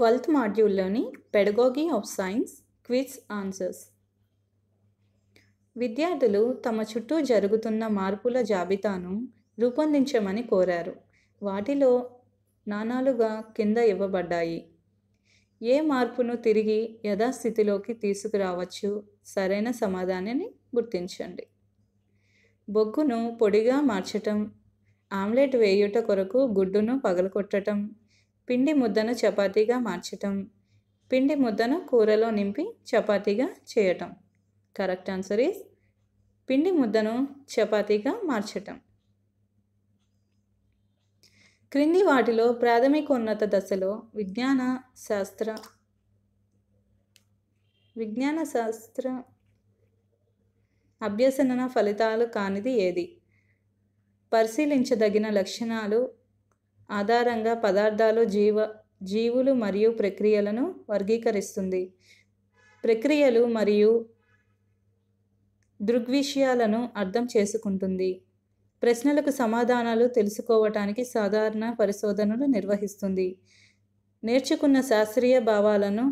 twelfth మాడ్యూల్లోని pedagogy of science quiz answers విద్యార్థులు తమ చుట్టూ జరుగుతున్న మార్పుల జాబితాను రూపొందించమని కోరారు వాటిలో నాణాలుగా కింద ఇవ్వబడ్డాయి ఏ మార్పును తిరిగి యథాస్థితిలోకి తీసుకురావచ్చు సరైన సమాధానాన్ని గుర్తించండి బొగ్గును పొడిగా మార్చటం ఆమ్లెట్ వేయుట కొరకు గుడ్డును పగలకొట్టడం పిండి ముద్దను చపాతీగా మార్చటం పిండి ముద్దను కూరలో నింపి చపాతీగా చేయటం కరెక్ట్ ఆన్సర్ ఈస్ పిండి ముద్దను చపాతీగా మార్చటం క్రింది వాటిలో ప్రాథమికోన్నత దశలో విజ్ఞాన శాస్త్ర విజ్ఞాన శాస్త్ర అభ్యసన ఫలితాలు కానిది ఏది పరిశీలించదగిన లక్షణాలు ఆధారంగా పదార్థాలు జీవ జీవులు మరియు ప్రక్రియలను వర్గీకరిస్తుంది ప్రక్రియలు మరియు దృగ్విషయాలను అర్థం చేసుకుంటుంది ప్రశ్నలకు సమాధానాలు తెలుసుకోవటానికి సాధారణ పరిశోధనలు నిర్వహిస్తుంది నేర్చుకున్న శాస్త్రీయ భావాలను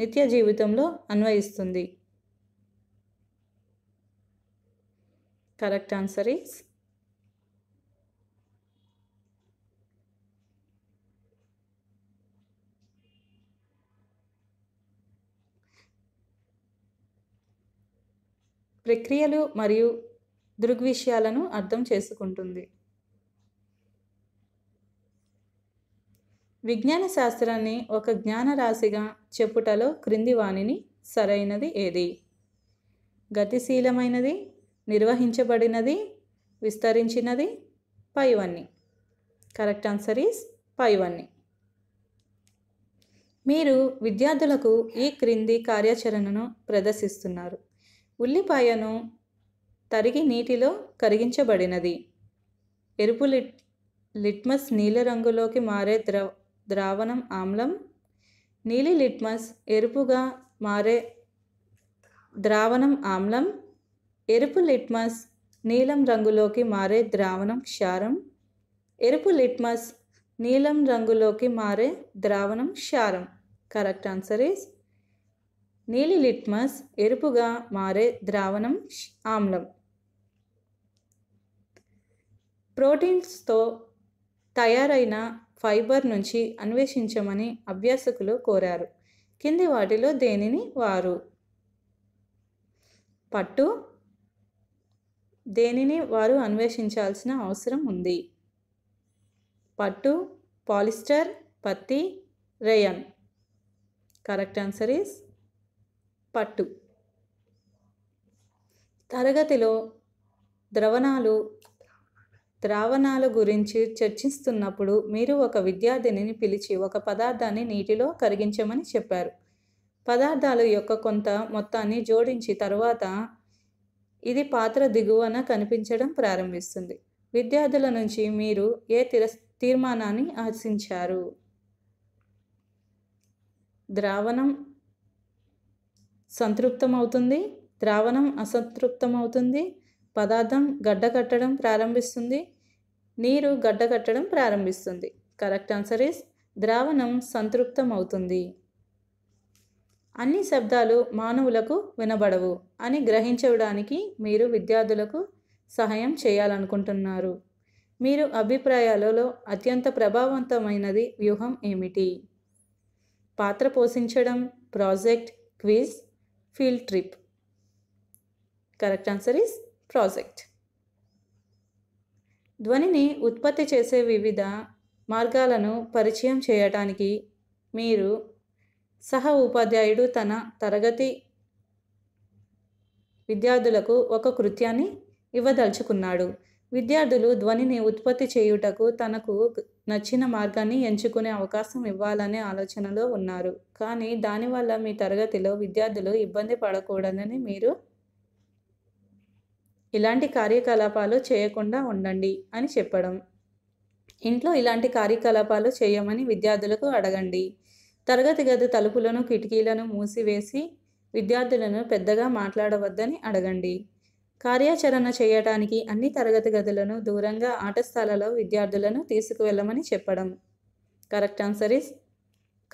నిత్య జీవితంలో అన్వయిస్తుంది కరెక్ట్ ఆన్సర్ ఈస్ ప్రక్రియలు మరియు దృగ్విషయాలను అర్థం చేసుకుంటుంది విజ్ఞాన శాస్త్రాన్ని ఒక జ్ఞాన రాశిగా చెప్పుటలో క్రింది వాణిని సరైనది ఏది గతిశీలమైనది నిర్వహించబడినది విస్తరించినది పైవన్ని కరెక్ట్ ఆన్సర్ ఈస్ పైవన్నీ మీరు విద్యార్థులకు ఈ క్రింది కార్యాచరణను ప్రదర్శిస్తున్నారు ఉల్లిపాయను తరిగి నీటిలో కరిగించబడినది ఎరుపు లిట్ లిట్మస్ నీల రంగులోకి మారే ద్ర ద్రావణం ఆమ్లం నీలి లిట్మస్ ఎరుపుగా మారే ద్రావణం ఆమ్లం ఎరుపు లిట్మస్ నీలం రంగులోకి మారే ద్రావణం క్షారం ఎరుపు లిట్మస్ నీలం రంగులోకి మారే ద్రావణం క్షారం కరెక్ట్ ఆన్సర్ ఈజ్ నీలి లిట్మస్ ఎరుపుగా మారే ద్రావణం ఆమ్లం ప్రోటీన్స్తో తయారైన ఫైబర్ నుంచి అన్వేషించమని అభ్యాసకులు కోరారు కింది వాటిలో దేనిని వారు పట్టు దేనిని వారు అన్వేషించాల్సిన అవసరం ఉంది పట్టు పాలిస్టర్ పత్తి రేయన్ కరెక్ట్ ఆన్సర్ ఈస్ పట్టు తరగతిలో ద్రవణాలు ద్రావణాల గురించి చర్చిస్తున్నప్పుడు మీరు ఒక విద్యార్థిని పిలిచి ఒక పదార్థాన్ని నీటిలో కరిగించమని చెప్పారు పదార్థాలు యొక్క కొంత మొత్తాన్ని జోడించి తర్వాత ఇది పాత్ర దిగువన కనిపించడం ప్రారంభిస్తుంది విద్యార్థుల నుంచి మీరు ఏ తిరస్ తీర్మానాన్ని ఆశించారు ద్రావణం సంతృప్తమవుతుంది ద్రావణం అసంతృప్తమవుతుంది పదార్థం గడ్డకట్టడం ప్రారంభిస్తుంది నీరు గడ్డకట్టడం ప్రారంభిస్తుంది కరెక్ట్ ఆన్సర్ ఇస్ ద్రావణం సంతృప్తమవుతుంది అన్ని శబ్దాలు మానవులకు వినబడవు అని గ్రహించడానికి మీరు విద్యార్థులకు సహాయం చేయాలనుకుంటున్నారు మీరు అభిప్రాయాలలో అత్యంత ప్రభావవంతమైనది వ్యూహం ఏమిటి పాత్ర పోషించడం project quiz field trip correct answer is project ధ్వనిని ఉత్పత్తి చేసే వివిధ మార్గాలను పరిచయం చేయటానికి మీరు సహ ఉపాధ్యాయుడు తన తరగతి విద్యార్థులకు ఒక కృత్యాన్ని ఇవ్వదలుచుకున్నాడు విద్యార్థులు ధ్వనిని ఉత్పత్తి చేయుటకు తనకు నచ్చిన మార్గాన్ని ఎంచుకునే అవకాశం ఇవ్వాలనే ఆలోచనలో ఉన్నారు కానీ దానివల్ల మీ తరగతిలో విద్యార్థులు ఇబ్బంది పడకూడదని మీరు ఇలాంటి కార్యకలాపాలు చేయకుండా ఉండండి అని చెప్పడం ఇంట్లో ఇలాంటి కార్యకలాపాలు చేయమని విద్యార్థులకు అడగండి తరగతి గది తలుపులను కిటికీలను మూసివేసి విద్యార్థులను పెద్దగా మాట్లాడవద్దని అడగండి కార్యాచరణ చేయడానికి అన్ని తరగతి గదులను దూరంగా ఆట విద్యార్థులను తీసుకువెళ్ళమని చెప్పడం కరెక్ట్ ఆన్సర్ ఇస్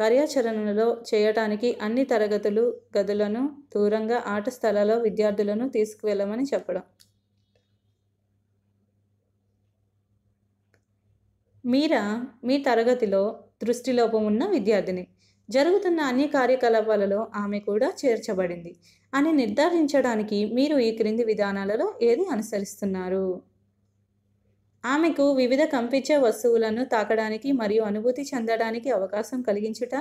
కార్యాచరణలో చేయటానికి అన్ని తరగతులు గదులను దూరంగా ఆట స్థలలో విద్యార్థులను తీసుకువెళ్ళమని చెప్పడం మీరా మీ తరగతిలో దృష్టిలోపం ఉన్న విద్యార్థిని జరుగుతున్న అన్ని కార్యకలాపాలలో ఆమె కూడా చేర్చబడింది అని నిర్ధారించడానికి మీరు ఈ క్రింది విధానాలలో ఏది అనుసరిస్తున్నారు ఆమెకు వివిధ కంపించే వస్తువులను తాకడానికి మరియు అనుభూతి చెందడానికి అవకాశం కలిగించుట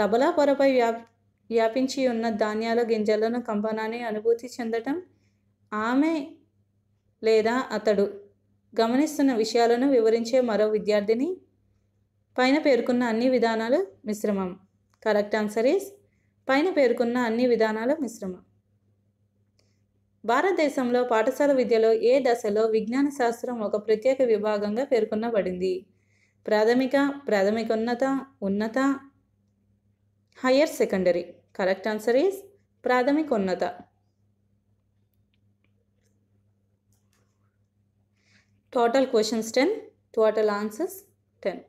తబలా పొరపై వ్యాపించి ఉన్న ధాన్యాల గింజలను కంపనాన్ని అనుభూతి చెందటం ఆమె లేదా అతడు గమనిస్తున్న విషయాలను వివరించే మరో విద్యార్థిని పైన పేర్కొన్న అన్ని విధానాలు మిశ్రమం కరెక్ట్ ఆన్సర్ ఈస్ పైన పేర్కొన్న అన్ని విధానాల మిశ్రమం భారతదేశంలో పాఠశాల విద్యలో ఏ దశలో విజ్ఞాన శాస్త్రం ఒక ప్రత్యేక విభాగంగా పేర్కొనబడింది ప్రాథమిక ప్రాథమికోన్నత ఉన్నత higher secondary correct answer is ప్రాథమికోన్నత total questions ten total answers ten